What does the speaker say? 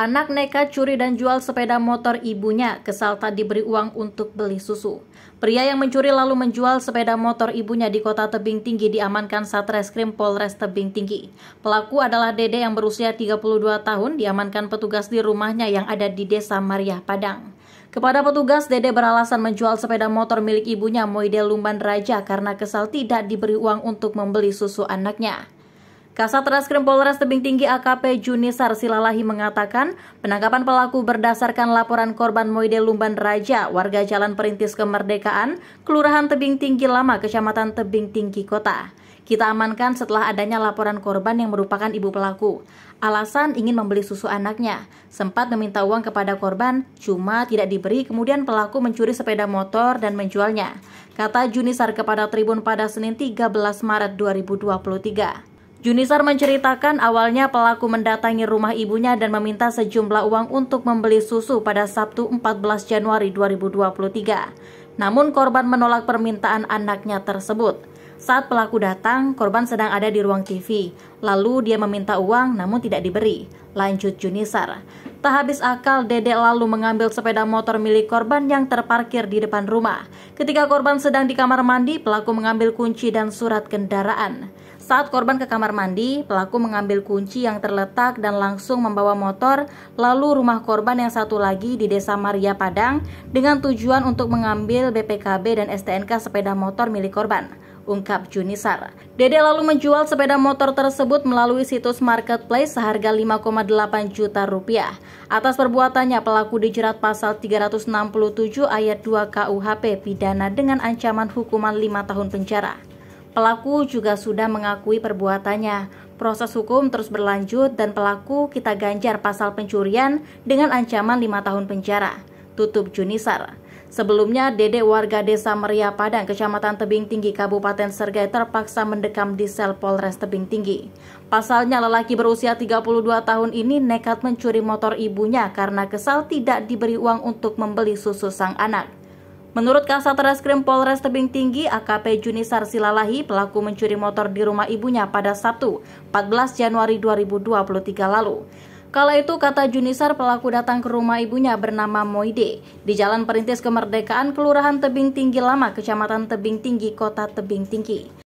Anak nekat curi dan jual sepeda motor ibunya, kesal tak diberi uang untuk beli susu. Pria yang mencuri lalu menjual sepeda motor ibunya di kota Tebing Tinggi diamankan Satreskrim Polres Tebing Tinggi. Pelaku adalah Dede yang berusia 32 tahun diamankan petugas di rumahnya yang ada di Desa Maria Padang. Kepada petugas, Dede beralasan menjual sepeda motor milik ibunya Moide Lumban Raja karena kesal tidak diberi uang untuk membeli susu anaknya. Kasat Reskrim Polres Tebing Tinggi AKP Junisar Silalahi mengatakan, penangkapan pelaku berdasarkan laporan korban Moide Lumban Raja, warga Jalan Perintis Kemerdekaan, Kelurahan Tebing Tinggi Lama, Kecamatan Tebing Tinggi Kota. Kita amankan setelah adanya laporan korban yang merupakan ibu pelaku. Alasan ingin membeli susu anaknya. Sempat meminta uang kepada korban, cuma tidak diberi, kemudian pelaku mencuri sepeda motor dan menjualnya. Kata Junisar kepada Tribun pada Senin 13 Maret 2023. Junisar menceritakan awalnya pelaku mendatangi rumah ibunya dan meminta sejumlah uang untuk membeli susu pada Sabtu 14 Januari 2023. Namun korban menolak permintaan anaknya tersebut. Saat pelaku datang, korban sedang ada di ruang TV. Lalu dia meminta uang namun tidak diberi. Lanjut Junisar. Tak habis akal, Dedek lalu mengambil sepeda motor milik korban yang terparkir di depan rumah. Ketika korban sedang di kamar mandi, pelaku mengambil kunci dan surat kendaraan. Saat korban ke kamar mandi, pelaku mengambil kunci yang terletak dan langsung membawa motor lalu rumah korban yang satu lagi di Desa Maria Padang dengan tujuan untuk mengambil BPKB dan STNK sepeda motor milik korban ungkap Junisar. Dede lalu menjual sepeda motor tersebut melalui situs marketplace seharga 5,8 juta rupiah. Atas perbuatannya, pelaku dijerat pasal 367 ayat 2 KUHP pidana dengan ancaman hukuman 5 tahun penjara. Pelaku juga sudah mengakui perbuatannya. Proses hukum terus berlanjut dan pelaku kita ganjar pasal pencurian dengan ancaman 5 tahun penjara. Tutup Junisar. Sebelumnya, Dede warga desa Meria Padang, Kecamatan Tebing Tinggi, Kabupaten Sergai terpaksa mendekam di sel Polres Tebing Tinggi. Pasalnya, lelaki berusia 32 tahun ini nekat mencuri motor ibunya karena kesal tidak diberi uang untuk membeli susu sang anak. Menurut Kasat Reskrim Polres Tebing Tinggi AKP Junisar Silalahi, pelaku mencuri motor di rumah ibunya pada Sabtu, 14 Januari 2023 lalu. Kala itu kata Junisar pelaku datang ke rumah ibunya bernama Moide di Jalan Perintis Kemerdekaan Kelurahan Tebing Tinggi Lama, Kecamatan Tebing Tinggi, Kota Tebing Tinggi.